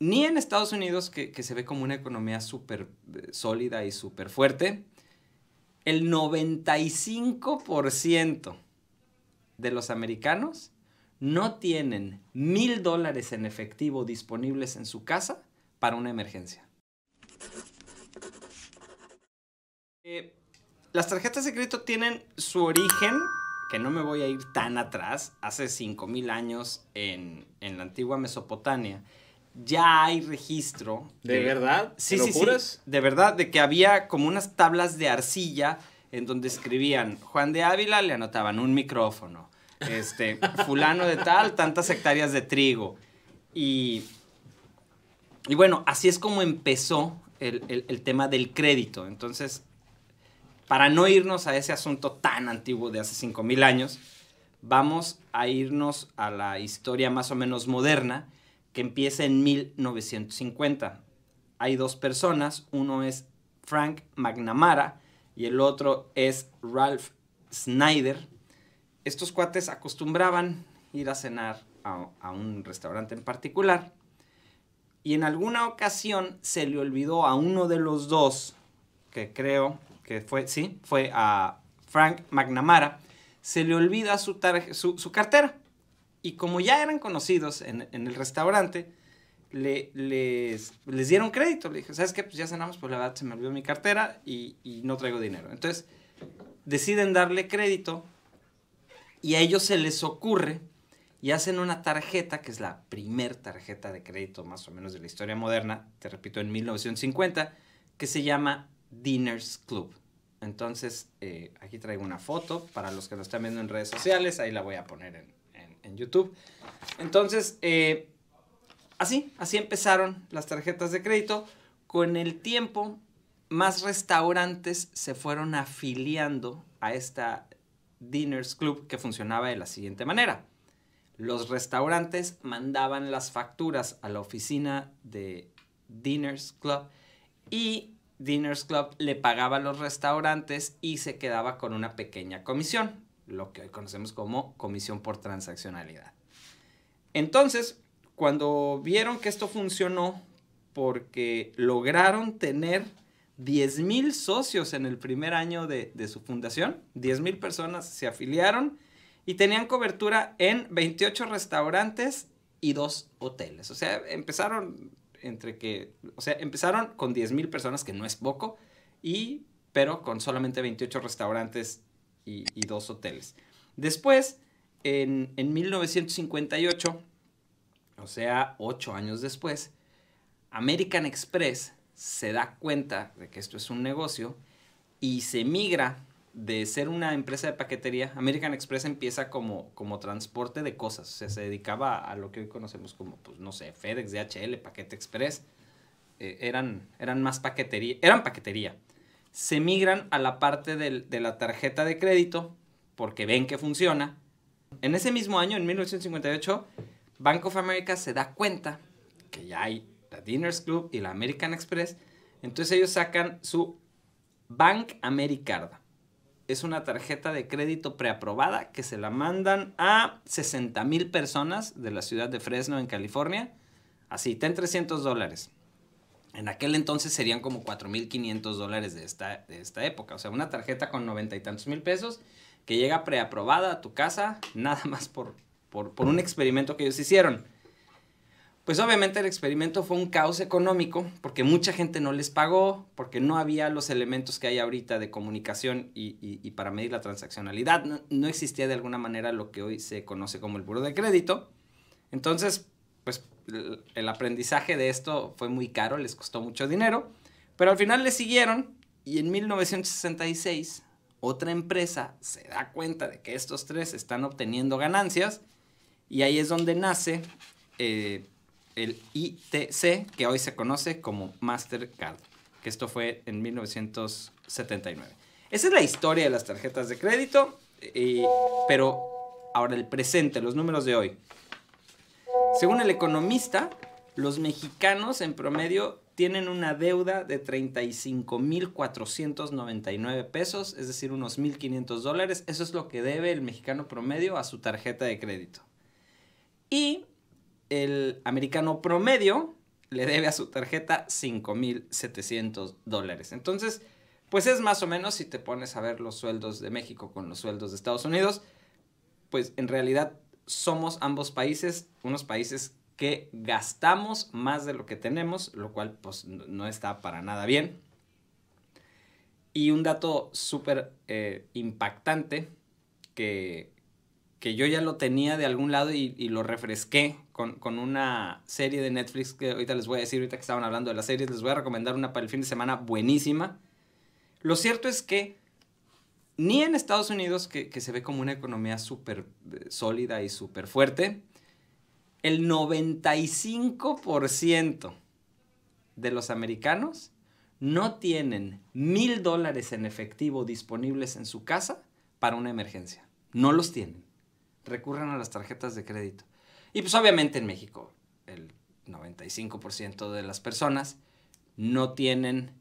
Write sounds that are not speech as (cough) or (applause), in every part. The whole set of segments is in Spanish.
ni en Estados Unidos, que, se ve como una economía súper eh, sólida y súper fuerte, el 95% de los americanos no tienen mil dólares en efectivo disponibles en su casa para una emergencia. Eh, las tarjetas de crédito tienen su origen, que no me voy a ir tan atrás, hace 5.000 años en, en la antigua Mesopotamia ya hay registro. ¿De, verdad? Sí, sí, De verdad, de que había como unas tablas de arcilla en donde escribían Juan de Ávila, le anotaban un micrófono, este, (laughs) fulano de tal, tantas hectáreas de trigo. Y, y bueno, así es como empezó el, el tema del crédito. Entonces, para no irnos a ese asunto tan antiguo de hace 5.000 años, vamos a irnos a la historia más o menos moderna que empieza en 1950. Hay dos personas, uno es Frank McNamara y el otro es Ralph Snyder. Estos cuates acostumbraban ir a cenar a, un restaurante en particular y en alguna ocasión se le olvidó a uno de los dos, que creo que fue, sí, fue a Frank McNamara, se le olvida su cartera. Y como ya eran conocidos en, el restaurante, les, les, dieron crédito. Le dije, ¿sabes qué? Pues ya cenamos, pues la verdad se me olvidó mi cartera y, no traigo dinero. Entonces, deciden darle crédito y a ellos se les ocurre y hacen una tarjeta, que es la primer tarjeta de crédito más o menos de la historia moderna, te repito, en 1950, que se llama Dinners Club. Entonces, eh, aquí traigo una foto para los que nos están viendo en redes sociales, ahí la voy a poner en, en YouTube. Entonces, eh, así, así empezaron las tarjetas de crédito. Con el tiempo, más restaurantes se fueron afiliando a esta Dinners Club que funcionaba de la siguiente manera. Los restaurantes mandaban las facturas a la oficina de Dinners Club y Dinners Club le pagaba a los restaurantes y se quedaba con una pequeña comisión lo que hoy conocemos como comisión por transaccionalidad. Entonces, cuando vieron que esto funcionó, porque lograron tener 10.000 socios en el primer año de, su fundación, 10.000 personas se afiliaron y tenían cobertura en 28 restaurantes y dos hoteles. O sea, empezaron entre que, o sea, empezaron con 10.000 personas, que no es poco, y, pero con solamente 28 restaurantes y, dos hoteles. Después, en, 1958, o sea, ocho años después, American Express se da cuenta de que esto es un negocio y se migra de ser una empresa de paquetería. American Express empieza como, como transporte de cosas, o sea, se dedicaba a lo que hoy conocemos como, pues no sé, FedEx, DHL, Paquete Express. Eh, eran, eran más paquetería, eran paquetería se migran a la parte de la tarjeta de crédito porque ven que funciona. En ese mismo año, en 1958, Bank of America se da cuenta que ya hay la Dinners Club y la American Express. Entonces ellos sacan su Bank Americard. Es una tarjeta de crédito preaprobada que se la mandan a 60 mil personas de la ciudad de Fresno, en California. Así, ten 300 dólares en aquel entonces serían como 4.500 dólares de esta, de esta época. O sea, una tarjeta con noventa y tantos mil pesos que llega preaprobada a tu casa, nada más por, por, un experimento que ellos hicieron. Pues obviamente el experimento fue un caos económico porque mucha gente no les pagó, porque no había los elementos que hay ahorita de comunicación y, para medir la transaccionalidad. No, no existía de alguna manera lo que hoy se conoce como el buro de crédito. Entonces, pues el aprendizaje de esto fue muy caro, les costó mucho dinero, pero al final le siguieron y en 1966 otra empresa se da cuenta de que estos tres están obteniendo ganancias y ahí es donde nace eh, el ITC, que hoy se conoce como Mastercard, que esto fue en 1979. Esa es la historia de las tarjetas de crédito, eh, pero ahora el presente, los números de hoy. Según el economista, los mexicanos en promedio tienen una deuda de 35.499 pesos, es decir, unos 1.500 dólares. Eso es lo que debe el mexicano promedio a su tarjeta de crédito. Y el americano promedio le debe a su tarjeta 5.700 dólares. Entonces, pues es más o menos si te pones a ver los sueldos de México con los sueldos de Estados Unidos, pues en realidad somos ambos países unos países que gastamos más de lo que tenemos, lo cual pues no está para nada bien. Y un dato súper eh, impactante que, que, yo ya lo tenía de algún lado y, lo refresqué con, con, una serie de Netflix que ahorita les voy a decir, ahorita que estaban hablando de las series, les voy a recomendar una para el fin de semana buenísima. Lo cierto es que ni en Estados Unidos, que, se ve como una economía súper eh, sólida y súper fuerte, el 95% de los americanos no tienen mil dólares en efectivo disponibles en su casa para una emergencia. No los tienen. Recurren a las tarjetas de crédito. Y pues obviamente en México el 95% de las personas no tienen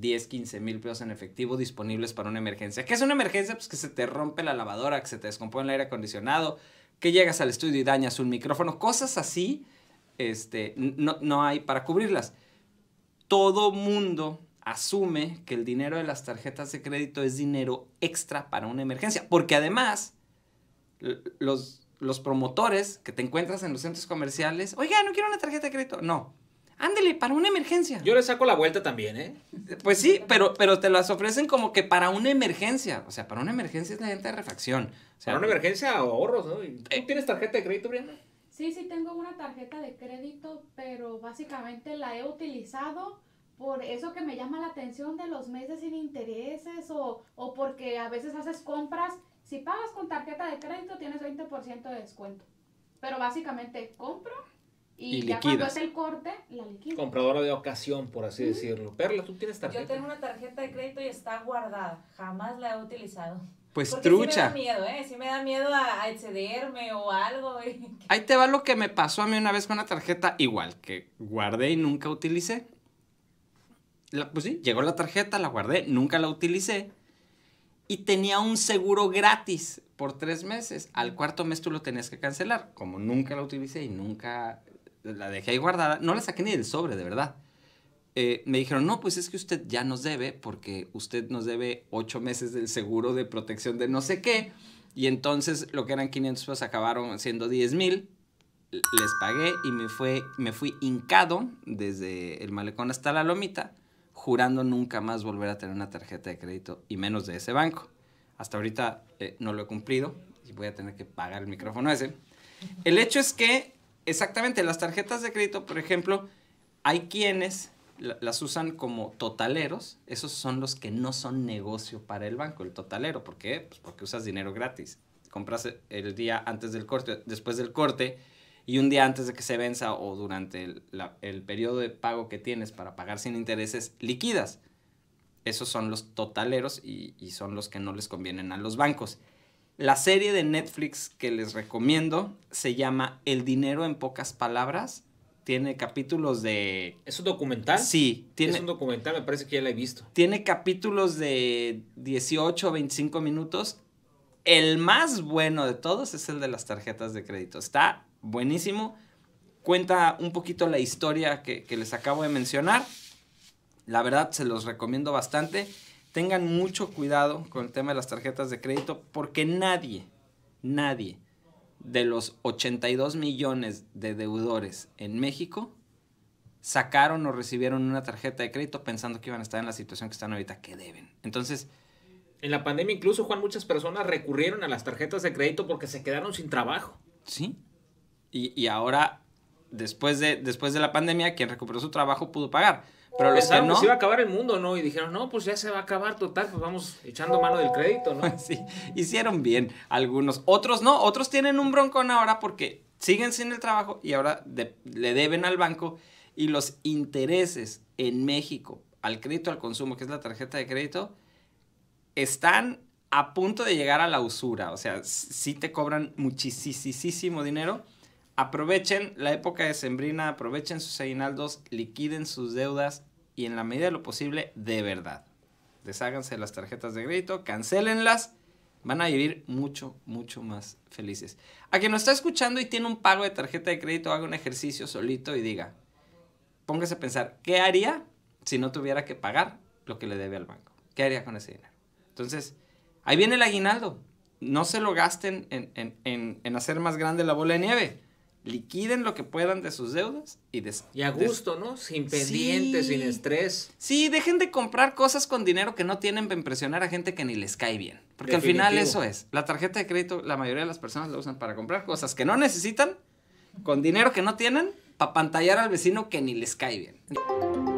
10, 15 mil pesos en efectivo disponibles para una emergencia. ¿Qué es una emergencia? Pues que se te rompe la lavadora, que se te descompone el aire acondicionado, que llegas al estudio y dañas un micrófono, cosas así, este, no, no hay para cubrirlas. Todo mundo asume que el dinero de las tarjetas de crédito es dinero extra para una emergencia, porque además los, los promotores que te encuentras en los centros comerciales, oiga, no quiero una tarjeta de crédito, no, Ándele, para una emergencia. Yo le saco la vuelta también, ¿eh? Pues sí, pero, pero te las ofrecen como que para una emergencia. O sea, para una emergencia es la gente de refacción. O sea, para una emergencia ahorros, ¿no? Eh. tienes tarjeta de crédito, Brianna? Sí, sí tengo una tarjeta de crédito, pero básicamente la he utilizado por eso que me llama la atención de los meses sin intereses o, o porque a veces haces compras. Si pagas con tarjeta de crédito tienes 20% de descuento. Pero básicamente compro y, ya cuando es el corte, la liquida. Compradora de ocasión, por así decirlo. Perla, tú tienes tarjeta. Yo tengo una tarjeta de crédito y está guardada. Jamás la he utilizado. Pues trucha. Sí me da miedo, ¿eh? Sí me da miedo a, excederme o algo. (laughs) Ahí te va lo que me pasó a mí una vez con una tarjeta igual, que guardé y nunca utilicé. pues sí, llegó la tarjeta, la guardé, nunca la utilicé. Y tenía un seguro gratis por tres meses. Al cuarto mes tú lo tenías que cancelar. Como nunca la utilicé y nunca la dejé ahí guardada, no la saqué ni del sobre, de verdad. Eh, me dijeron, no, pues es que usted ya nos debe porque usted nos debe ocho meses del seguro de protección de no sé qué. Y entonces lo que eran 500 pesos acabaron siendo 10 mil. Les pagué y me, fue, me fui hincado desde el malecón hasta la lomita, jurando nunca más volver a tener una tarjeta de crédito y menos de ese banco. Hasta ahorita eh, no lo he cumplido y voy a tener que pagar el micrófono ese. El hecho es que Exactamente, las tarjetas de crédito, por ejemplo, hay quienes las usan como totaleros, esos son los que no son negocio para el banco, el totalero, ¿por qué? Pues porque usas dinero gratis, compras el día antes del corte, después del corte y un día antes de que se venza o durante el, periodo de pago que tienes para pagar sin intereses, liquidas. Esos son los totaleros y son los que no les convienen a los bancos. La serie de Netflix que les recomiendo se llama El dinero en pocas palabras. Tiene capítulos de... ¿Es un documental? Sí. Tiene, es un documental, me parece que ya la he visto. Tiene capítulos de 18 o 25 minutos. El más bueno de todos es el de las tarjetas de crédito. Está buenísimo. Cuenta un poquito la historia que, que les acabo de mencionar. La verdad, se los recomiendo bastante tengan mucho cuidado con el tema de las tarjetas de crédito porque nadie, nadie de los 82 millones de deudores en México sacaron o recibieron una tarjeta de crédito pensando que iban a estar en la situación que están ahorita, que deben. Entonces... En la pandemia incluso, Juan, muchas personas recurrieron a las tarjetas de crédito porque se quedaron sin trabajo. Sí. Y, y ahora, después de, después de la pandemia, quien recuperó su trabajo pudo pagar. Pero los no, se iba a acabar el mundo, ¿no? Y dijeron, no, pues ya se va a acabar total, pues vamos echando mano del crédito, ¿no? (laughs) sí, hicieron bien algunos. Otros no, otros tienen un broncón ahora porque siguen sin el trabajo y ahora le deben al banco y los intereses en México al crédito al consumo, que es la tarjeta de crédito, están a punto de llegar a la usura. O sea, sí te cobran muchísimo dinero aprovechen la época de Sembrina, aprovechen sus aguinaldos, liquiden sus deudas y en la medida de lo posible, de verdad. Desháganse las tarjetas de crédito, cancelenlas, van a vivir mucho, mucho más felices. A quien nos está escuchando y tiene un pago de tarjeta de crédito, haga un ejercicio solito y diga, póngase a pensar, ¿qué haría si no tuviera que pagar lo que le debe al banco? ¿Qué haría con ese dinero? Entonces, ahí viene el aguinaldo. No se lo gasten en hacer más grande la bola de nieve liquiden lo que puedan de sus deudas y de Y a gusto, ¿no? Sin pendientes, sin estrés. Sí, dejen de comprar cosas con dinero que no tienen para impresionar a gente que ni les cae bien. Porque al final eso es. La tarjeta de crédito, la mayoría de las personas la usan para comprar cosas que no necesitan, con dinero que no tienen, para pantallar al vecino que ni les cae bien.